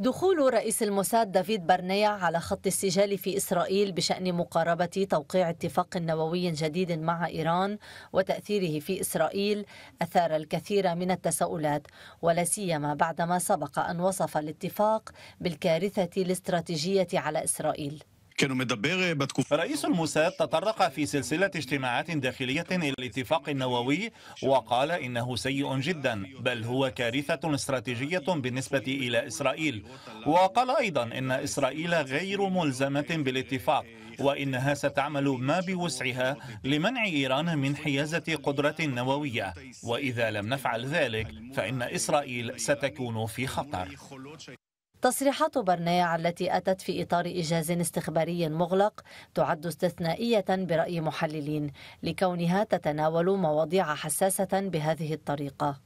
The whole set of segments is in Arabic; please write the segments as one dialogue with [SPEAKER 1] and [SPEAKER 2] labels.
[SPEAKER 1] دخول رئيس الموساد دافيد برنيع على خط السجال في إسرائيل بشأن مقاربة توقيع اتفاق نووي جديد مع إيران وتأثيره في إسرائيل أثار الكثير من التساؤلات ولا سيما بعدما سبق أن وصف الاتفاق بالكارثة الاستراتيجية على إسرائيل
[SPEAKER 2] كانوا مدبر بتكوف رئيس الموساد تطرق في سلسلة اجتماعات داخلية إلى الاتفاق النووي وقال إنه سيء جدا بل هو كارثة استراتيجية بالنسبة إلى إسرائيل وقال أيضا إن إسرائيل غير ملزمة بالاتفاق وإنها ستعمل ما بوسعها لمنع إيران من حيازة قدرة نووية وإذا لم نفعل ذلك فإن إسرائيل ستكون في خطر
[SPEAKER 1] تصريحات برنيع التي أتت في إطار إيجاز استخباري مغلق تعد استثنائية برأي محللين لكونها تتناول مواضيع حساسة
[SPEAKER 2] بهذه الطريقة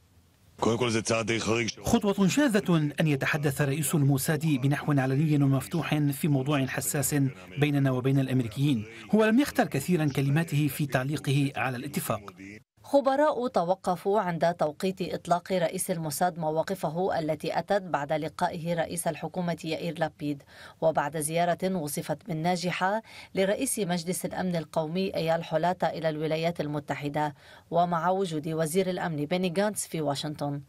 [SPEAKER 2] خطوة شاذة أن يتحدث رئيس الموساد بنحو علني ومفتوح في موضوع حساس بيننا وبين الأمريكيين هو لم يختر كثيرا كلماته في تعليقه على الاتفاق خبراء
[SPEAKER 1] توقفوا عند توقيت إطلاق رئيس الموساد مواقفه التي أتت بعد لقائه رئيس الحكومة يائير لابيد وبعد زيارة وصفت بالناجحة لرئيس مجلس الأمن القومي أيال حولاتا إلى الولايات المتحدة ومع وجود
[SPEAKER 3] وزير الأمن بيني غانتس في واشنطن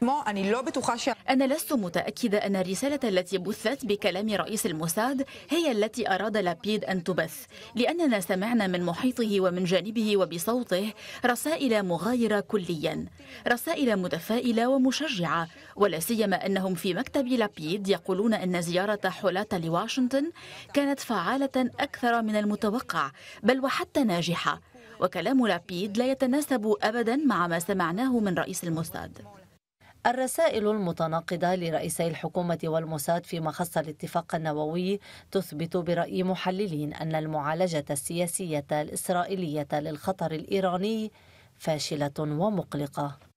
[SPEAKER 3] أنا لست متأكدة أن الرسالة التي بثت بكلام رئيس الموساد هي التي أراد لابيد أن تبث لأننا سمعنا من محيطه ومن جانبه وبصوته رسائل مغايرة كليا رسائل متفائلة ومشجعة ولا سيما أنهم في مكتب لابيد يقولون أن زيارة حولاتا لواشنطن كانت فعالة أكثر من المتوقع بل وحتى ناجحة وكلام لابيد لا يتناسب أبدا مع ما سمعناه من رئيس الموساد الرسائل المتناقضة لرئيسي
[SPEAKER 1] الحكومة والموساد فيما خص الاتفاق النووي تثبت برأي محللين أن المعالجة السياسية الإسرائيلية للخطر الإيراني فاشلة ومقلقة